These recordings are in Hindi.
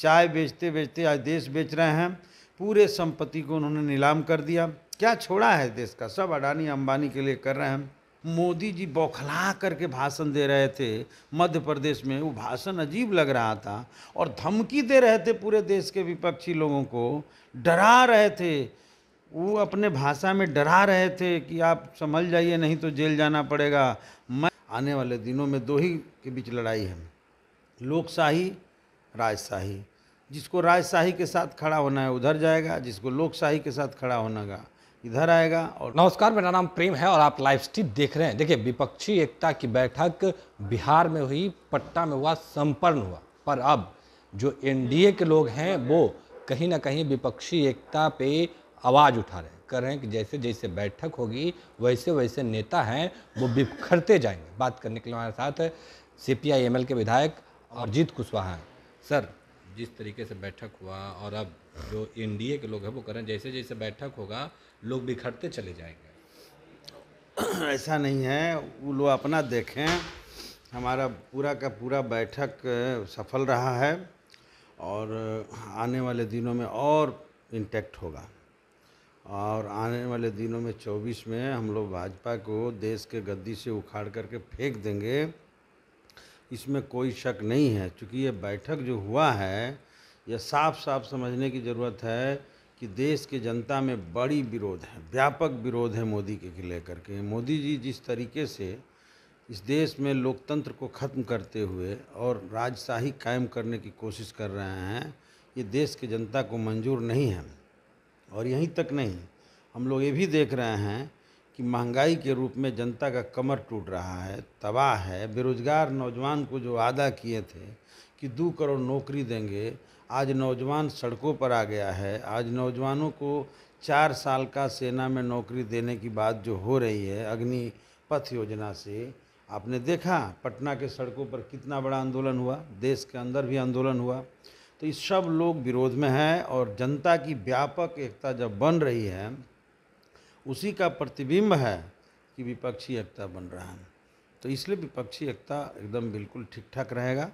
चाय बेचते बेचते आज देश बेच रहे हैं पूरे संपत्ति को उन्होंने नीलाम कर दिया क्या छोड़ा है देश का सब अडानी अंबानी के लिए कर रहे हैं मोदी जी बौखला करके भाषण दे रहे थे मध्य प्रदेश में वो भाषण अजीब लग रहा था और धमकी दे रहे थे पूरे देश के विपक्षी लोगों को डरा रहे थे वो अपने भाषा में डरा रहे थे कि आप संभल जाइए नहीं तो जेल जाना पड़ेगा मैं आने वाले दिनों में दो ही के बीच लड़ाई है लोकशाही राजशाही जिसको राजशाही के साथ खड़ा होना है उधर जाएगा जिसको लोकशाही के साथ खड़ा होना का इधर आएगा और नमस्कार मेरा नाम प्रेम है और आप लाइव स्ट्रीट देख रहे हैं देखिए विपक्षी एकता की बैठक बिहार में हुई पटना में हुआ संपन्न हुआ पर अब जो एनडीए के लोग हैं वो कहीं ना कहीं विपक्षी एकता पे आवाज़ उठा रहे हैं कर रहे हैं कि जैसे जैसे बैठक होगी वैसे वैसे नेता हैं वो बिखरते जाएंगे बात करने के लिए हमारे साथ सी पी के विधायक अरजीत कुशवाहा हैं सर जिस तरीके से बैठक हुआ और अब जो एनडीए के लोग हैं वो करें जैसे जैसे बैठक होगा लोग बिखरते चले जाएंगे ऐसा नहीं है वो लोग अपना देखें हमारा पूरा का पूरा बैठक सफल रहा है और आने वाले दिनों में और इंटैक्ट होगा और आने वाले दिनों में 24 में हम लोग भाजपा को देश के गद्दी से उखाड़ करके फेंक देंगे इसमें कोई शक नहीं है क्योंकि ये बैठक जो हुआ है यह साफ साफ समझने की ज़रूरत है कि देश के जनता में बड़ी विरोध है व्यापक विरोध है मोदी के लेकर के मोदी जी जिस तरीके से इस देश में लोकतंत्र को ख़त्म करते हुए और राजशाही कायम करने की कोशिश कर रहे हैं ये देश के जनता को मंजूर नहीं है और यहीं तक नहीं हम लोग ये भी देख रहे हैं कि महंगाई के रूप में जनता का कमर टूट रहा है तबाह है बेरोज़गार नौजवान को जो वादा किए थे कि दो करोड़ नौकरी देंगे आज नौजवान सड़कों पर आ गया है आज नौजवानों को चार साल का सेना में नौकरी देने की बात जो हो रही है अग्निपथ योजना से आपने देखा पटना के सड़कों पर कितना बड़ा आंदोलन हुआ देश के अंदर भी आंदोलन हुआ तो इस सब लोग विरोध में हैं और जनता की व्यापक एकता जब बन रही है उसी का प्रतिबिंब है कि विपक्षी एकता बन रहा है तो इसलिए विपक्षी एकता एकदम बिल्कुल ठीक ठाक रहेगा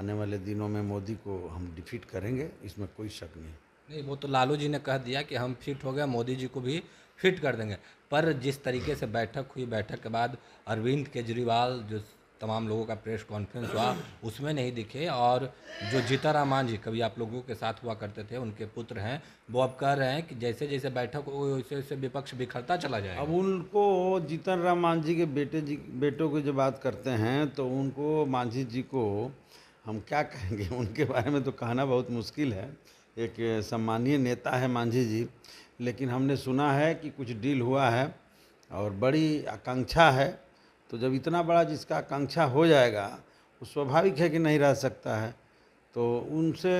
आने वाले दिनों में मोदी को हम डिफीट करेंगे इसमें कोई शक नहीं नहीं वो तो लालू जी ने कह दिया कि हम फिट हो गए मोदी जी को भी फिट कर देंगे पर जिस तरीके से बैठक हुई बैठक के बाद अरविंद केजरीवाल जो तमाम लोगों का प्रेस कॉन्फ्रेंस हुआ उसमें नहीं दिखे और जो राम मांझी कभी आप लोगों के साथ हुआ करते थे उनके पुत्र हैं वो अब कह रहे हैं कि जैसे जैसे बैठक हो वैसे वैसे विपक्ष बिखरता चला जाए अब उनको जीतन राम मांझी के बेटे जी बेटों की जो बात करते हैं तो उनको मांझी जी को हम क्या कहेंगे उनके बारे में तो कहना बहुत मुश्किल है एक सम्मानीय नेता है मांझी जी लेकिन हमने सुना है कि कुछ डील हुआ है और बड़ी आकांक्षा है तो जब इतना बड़ा जिसका आकांक्षा हो जाएगा वो स्वाभाविक है कि नहीं रह सकता है तो उनसे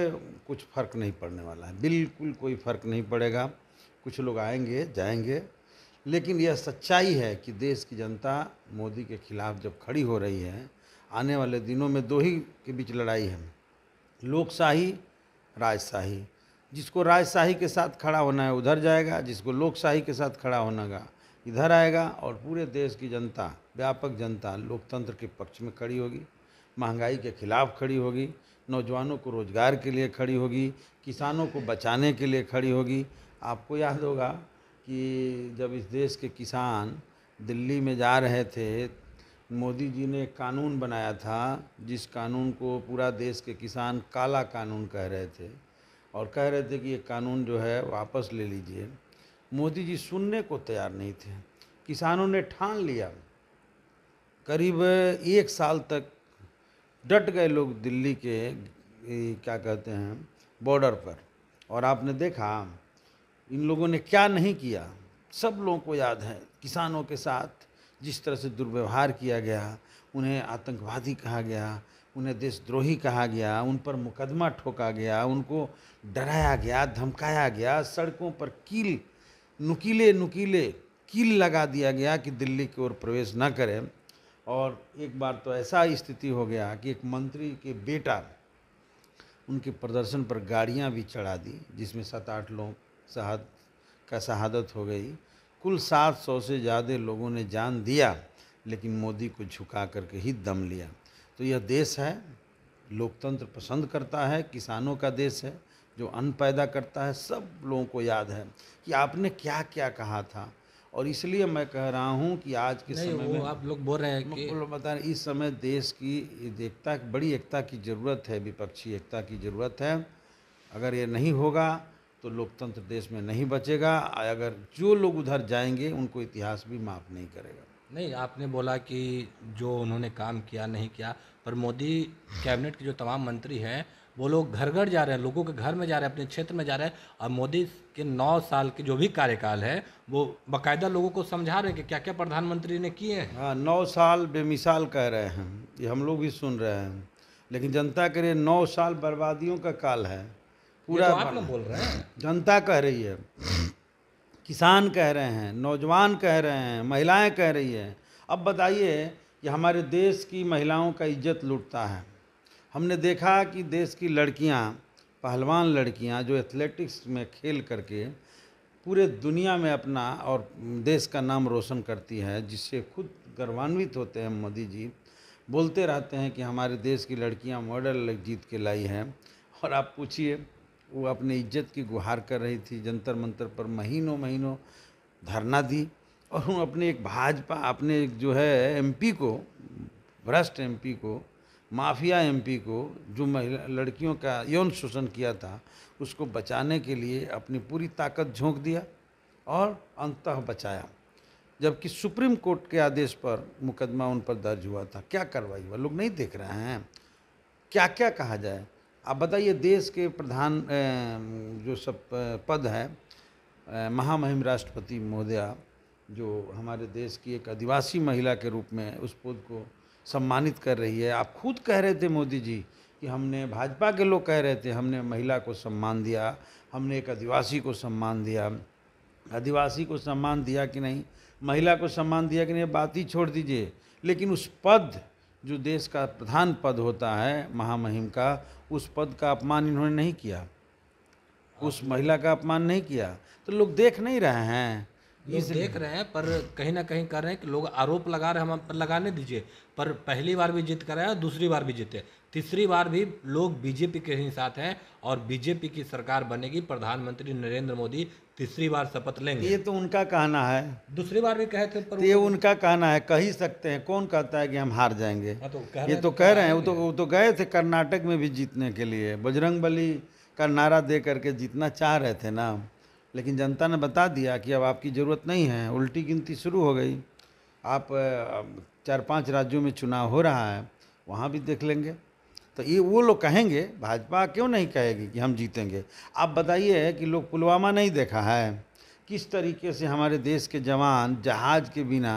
कुछ फ़र्क नहीं पड़ने वाला है बिल्कुल कोई फ़र्क नहीं पड़ेगा कुछ लोग आएंगे जाएंगे लेकिन यह सच्चाई है कि देश की जनता मोदी के खिलाफ जब खड़ी हो रही है आने वाले दिनों में दो ही के बीच लड़ाई है लोकशाही राजशाही जिसको राजशाही के साथ खड़ा होना है उधर जाएगा जिसको लोकशाही के साथ खड़ा होना होगा इधर आएगा और पूरे देश की जनता व्यापक जनता लोकतंत्र के पक्ष में खड़ी होगी महंगाई के खिलाफ खड़ी होगी नौजवानों को रोज़गार के लिए खड़ी होगी किसानों को बचाने के लिए खड़ी होगी आपको याद होगा कि जब इस देश के किसान दिल्ली में जा रहे थे मोदी जी ने कानून बनाया था जिस कानून को पूरा देश के किसान काला कानून कह रहे थे और कह रहे थे कि ये कानून जो है वापस ले लीजिए मोदी जी सुनने को तैयार नहीं थे किसानों ने ठान लिया करीब एक साल तक डट गए लोग दिल्ली के क्या कहते हैं बॉर्डर पर और आपने देखा इन लोगों ने क्या नहीं किया सब लोगों को याद है किसानों के साथ जिस तरह से दुर्व्यवहार किया गया उन्हें आतंकवादी कहा गया उन्हें देशद्रोही कहा गया उन पर मुकदमा ठोका गया उनको डराया गया धमकाया गया सड़कों पर कील नुकीले नुकीले कील लगा दिया गया कि दिल्ली की ओर प्रवेश न करें और एक बार तो ऐसा स्थिति हो गया कि एक मंत्री के बेटा उनके प्रदर्शन पर गाड़ियां भी चढ़ा दी जिसमें सात आठ लोग शहाद का शहादत हो गई कुल सात सौ से ज़्यादा लोगों ने जान दिया लेकिन मोदी को झुका करके ही दम लिया तो यह देश है लोकतंत्र पसंद करता है किसानों का देश है जो अन्न पैदा करता है सब लोगों को याद है कि आपने क्या क्या कहा था और इसलिए मैं कह रहा हूँ कि आज के समय में आप लोग बोल रहे हैं कि बता रहे इस समय देश की एकता बड़ी एकता की ज़रूरत है विपक्षी एकता की ज़रूरत है अगर ये नहीं होगा तो लोकतंत्र देश में नहीं बचेगा अगर जो लोग उधर जाएंगे उनको इतिहास भी माफ़ नहीं करेगा नहीं आपने बोला कि जो उन्होंने काम किया नहीं किया पर मोदी कैबिनेट के जो तमाम मंत्री हैं वो लोग घर घर जा रहे हैं लोगों के घर में जा रहे हैं अपने क्षेत्र में जा रहे हैं और मोदी के नौ साल के जो भी कार्यकाल है वो बाकायदा लोगों को समझा रहे हैं कि क्या क्या प्रधानमंत्री ने किए हैं हाँ नौ साल बेमिसाल कह रहे हैं ये हम लोग भी सुन रहे हैं लेकिन जनता के लिए नौ साल बर्बादियों का काल है पूरा तो आप बोल रहे हैं जनता कह रही है किसान कह रहे हैं नौजवान कह रहे हैं महिलाएं कह रही हैं अब बताइए कि हमारे देश की महिलाओं का इज्जत लुटता है हमने देखा कि देश की लड़कियां पहलवान लड़कियां जो एथलेटिक्स में खेल करके पूरे दुनिया में अपना और देश का नाम रोशन करती हैं जिससे खुद गर्वान्वित होते हैं मोदी जी बोलते रहते हैं कि हमारे देश की लड़कियां मॉडल जीत के लाई हैं और आप पूछिए वो अपनी इज्जत की गुहार कर रही थी जंतर मंतर पर महीनों महीनों धरना दी और वो अपने एक भाजपा अपने एक जो है एमपी को भ्रष्ट एमपी को माफिया एमपी को जो महिला लड़कियों का यौन शोषण किया था उसको बचाने के लिए अपनी पूरी ताकत झोंक दिया और अंतः बचाया जबकि सुप्रीम कोर्ट के आदेश पर मुकदमा उन पर दर्ज हुआ था क्या कार्रवाई हुआ लोग नहीं देख रहे हैं क्या क्या कहा जाए आप बताइए देश के प्रधान जो सब पद है महामहिम राष्ट्रपति महोदया जो हमारे देश की एक आदिवासी महिला के रूप में उस पद को सम्मानित कर रही है आप खुद कह रहे थे मोदी जी कि हमने भाजपा के लोग कह रहे थे हमने महिला को सम्मान दिया हमने एक आदिवासी को सम्मान दिया आदिवासी को सम्मान दिया कि नहीं महिला को सम्मान दिया कि नहीं बात ही छोड़ दीजिए लेकिन उस पद जो देश का प्रधान पद होता है महामहिम का उस पद का अपमान इन्होंने नहीं किया उस महिला का अपमान नहीं किया तो लोग देख नहीं रहे हैं लोग देख रहे हैं पर कहीं ना कहीं कर रहे हैं कि लोग आरोप लगा रहे हैं हम पर लगाने दीजिए पर पहली बार भी जीत कर हैं और दूसरी बार भी जीते तीसरी बार भी लोग बीजेपी के ही साथ हैं और बीजेपी की सरकार बनेगी प्रधानमंत्री नरेंद्र मोदी तीसरी बार शपथ लेंगे ये तो उनका कहना है दूसरी बार भी कहे थे पर तो ये उनका कहना है कह ही सकते हैं कौन कहता है कि हम हार जाएंगे हाँ, तो ये तो कह रहे हैं वो तो वो तो गए थे कर्नाटक में भी जीतने के लिए बजरंग बली का नारा दे करके जीतना चाह रहे थे ना लेकिन जनता ने बता दिया कि अब आपकी ज़रूरत नहीं है उल्टी गिनती शुरू हो गई आप चार पांच राज्यों में चुनाव हो रहा है वहाँ भी देख लेंगे तो ये वो लोग कहेंगे भाजपा क्यों नहीं कहेगी कि हम जीतेंगे आप बताइए कि लोग पुलवामा नहीं देखा है किस तरीके से हमारे देश के जवान जहाज के बिना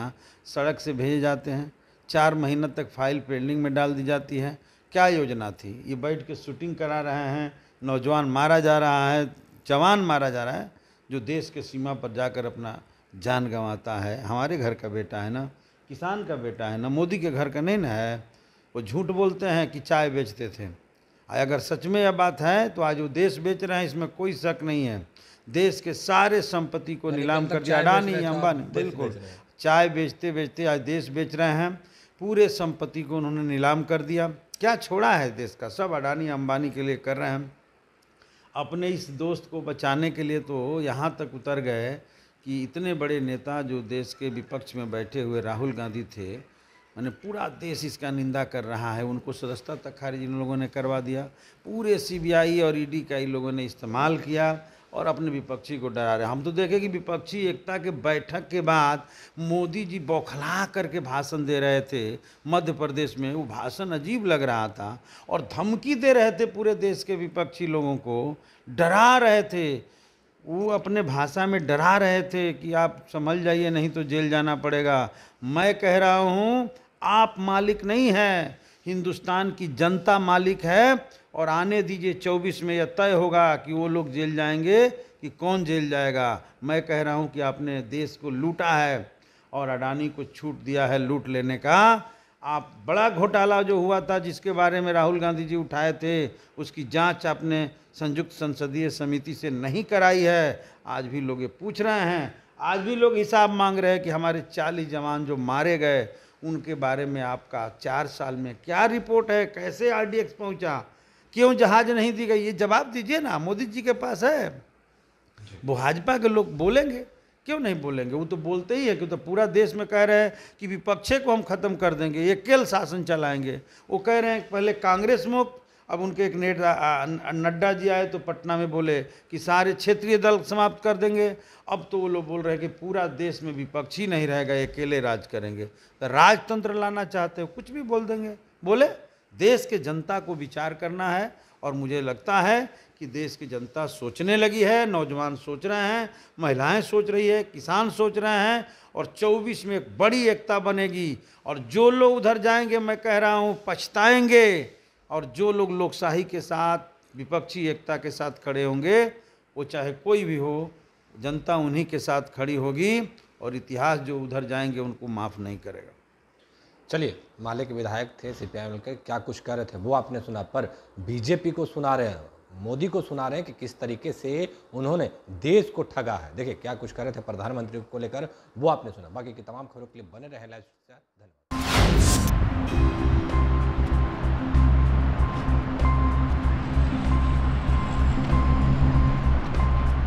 सड़क से भेजे जाते हैं चार महीने तक फाइल पेंडिंग में डाल दी जाती है क्या योजना थी ये बैठ के शूटिंग करा रहे हैं नौजवान मारा जा रहा है जवान मारा जा रहा है जो देश के सीमा पर जाकर अपना जान गंवाता है हमारे घर का बेटा है ना किसान का बेटा है ना मोदी के घर का नहीं ना है वो झूठ बोलते हैं कि चाय बेचते थे अगर सच में यह बात है तो आज वो देश बेच रहे हैं इसमें कोई शक नहीं है देश के सारे संपत्ति को नीलाम कर दिया अडानी अंबानी बिल्कुल चाय बेचते बेचते आज देश बेच रहे हैं पूरे संपत्ति को उन्होंने नीलाम कर दिया क्या छोड़ा है देश का सब अडानी अंबानी के लिए कर रहे हैं अपने इस दोस्त को बचाने के लिए तो यहाँ तक उतर गए कि इतने बड़े नेता जो देश के विपक्ष में बैठे हुए राहुल गांधी थे मैंने पूरा देश इसका निंदा कर रहा है उनको सदस्यता तक खारिज इन लोगों ने करवा दिया पूरे सीबीआई और ईडी e का इन लोगों ने इस्तेमाल किया और अपने विपक्षी को डरा रहे हम तो देखे कि विपक्षी एकता के बैठक के बाद मोदी जी बौखला करके भाषण दे रहे थे मध्य प्रदेश में वो भाषण अजीब लग रहा था और धमकी दे रहे थे पूरे देश के विपक्षी लोगों को डरा रहे थे वो अपने भाषा में डरा रहे थे कि आप संभल जाइए नहीं तो जेल जाना पड़ेगा मैं कह रहा हूँ आप मालिक नहीं हैं हिंदुस्तान की जनता मालिक है और आने दीजिए चौबीस में यह तय होगा कि वो लोग जेल जाएंगे कि कौन जेल जाएगा मैं कह रहा हूँ कि आपने देश को लूटा है और अडानी को छूट दिया है लूट लेने का आप बड़ा घोटाला जो हुआ था जिसके बारे में राहुल गांधी जी उठाए थे उसकी जांच आपने संयुक्त संसदीय समिति से नहीं कराई है आज भी लोग ये पूछ रहे हैं आज भी लोग हिसाब मांग रहे हैं कि हमारे चालीस जवान जो मारे गए उनके बारे में आपका चार साल में क्या रिपोर्ट है कैसे आर डी पहुंचा क्यों जहाज नहीं दी गई ये जवाब दीजिए ना मोदी जी के पास है वो भाजपा के लोग बोलेंगे क्यों नहीं बोलेंगे वो तो बोलते ही है क्यों तो पूरा देश में कह रहे हैं कि विपक्षे को हम ख़त्म कर देंगे ये केल शासन चलाएंगे वो कह रहे हैं पहले कांग्रेस मुक्त अब उनके एक नेता नड्डा जी आए तो पटना में बोले कि सारे क्षेत्रीय दल समाप्त कर देंगे अब तो वो लोग बोल रहे हैं कि पूरा देश में विपक्ष ही नहीं रहेगा अकेले राज करेंगे तो राजतंत्र लाना चाहते हो कुछ भी बोल देंगे बोले देश के जनता को विचार करना है और मुझे लगता है कि देश की जनता सोचने लगी है नौजवान सोच रहे हैं महिलाएं सोच रही है किसान सोच रहे हैं और 24 में एक बड़ी एकता बनेगी और जो लोग उधर जाएंगे मैं कह रहा हूँ पछताएंगे और जो लोग लोकशाही के साथ विपक्षी एकता के साथ खड़े होंगे वो चाहे कोई भी हो जनता उन्हीं के साथ खड़ी होगी और इतिहास जो उधर जाएंगे उनको माफ़ नहीं करेगा चलिए माले के विधायक थे सीपीआई के क्या कुछ कर रहे थे वो आपने सुना पर बीजेपी को सुना रहे हैं मोदी को सुना रहे हैं कि किस तरीके से उन्होंने देश को ठगा है देखिए क्या कुछ कर रहे थे प्रधानमंत्री को लेकर वो आपने सुना बाकी की तमाम खबरों के लिए बने रहे लाइव